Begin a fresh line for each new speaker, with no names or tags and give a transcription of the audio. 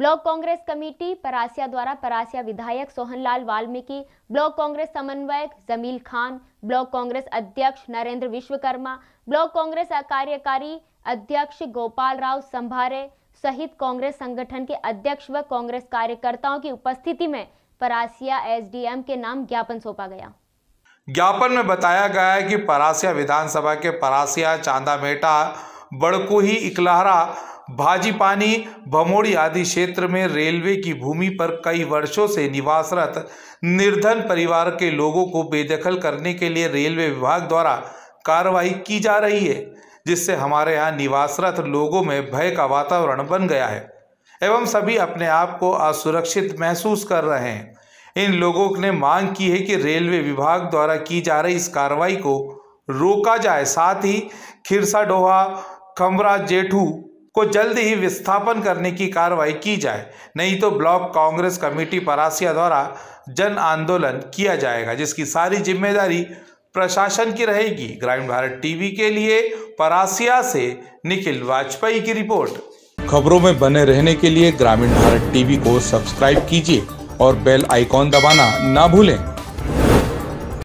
block Congress committee Parasia द्वारा परासिया विधायक Sohanlal Valmiki block Congress समन्वयक जमील खान ब्लॉक कांग्रेस अध्यक्ष नरेंद्र विश्वकर्मा ब्लॉक कांग्रेस कार्यकारी अध्यक्ष गोपाल राव संभारे सहित कांग्रेस संगठन के अध्यक्ष व कांग्रेस कार्यकर्ताओं की उपस्थिति में परासिया एसडीएम के नाम ज्ञापन सौंपा गया
ज्ञापन में बताया गया है कि परासिया विधानसभा के परासिया चांदा मेटा बड़कुही इकलहरा भाजीपानी भमोड़ी आदि क्षेत्र में रेलवे की भूमि पर कई वर्षों से निवासरत निर्धन परिवार के लोगों को बेदखल करने के लिए रेलवे विभाग द्वारा कार्रवाई की जा रही है जिससे हमारे यहाँ निवासरत लोगों में भय का वातावरण बन गया है एवं सभी अपने आप को असुरक्षित महसूस कर रहे हैं इन लोगों ने मांग की है कि रेलवे विभाग द्वारा की जा रही इस कार्रवाई को रोका जाए साथ ही खिरसा डोहा खमरा जेठू को जल्द ही विस्थापन करने की कार्रवाई की जाए नहीं तो ब्लॉक कांग्रेस कमेटी परासिया द्वारा जन आंदोलन किया जाएगा जिसकी सारी जिम्मेदारी प्रशासन की रहेगी ग्रामीण भारत टीवी के लिए परासिया से निखिल वाजपेयी की रिपोर्ट खबरों में बने रहने के लिए ग्रामीण भारत टीवी को सब्सक्राइब कीजिए और बेल आइकॉन दबाना ना भूलें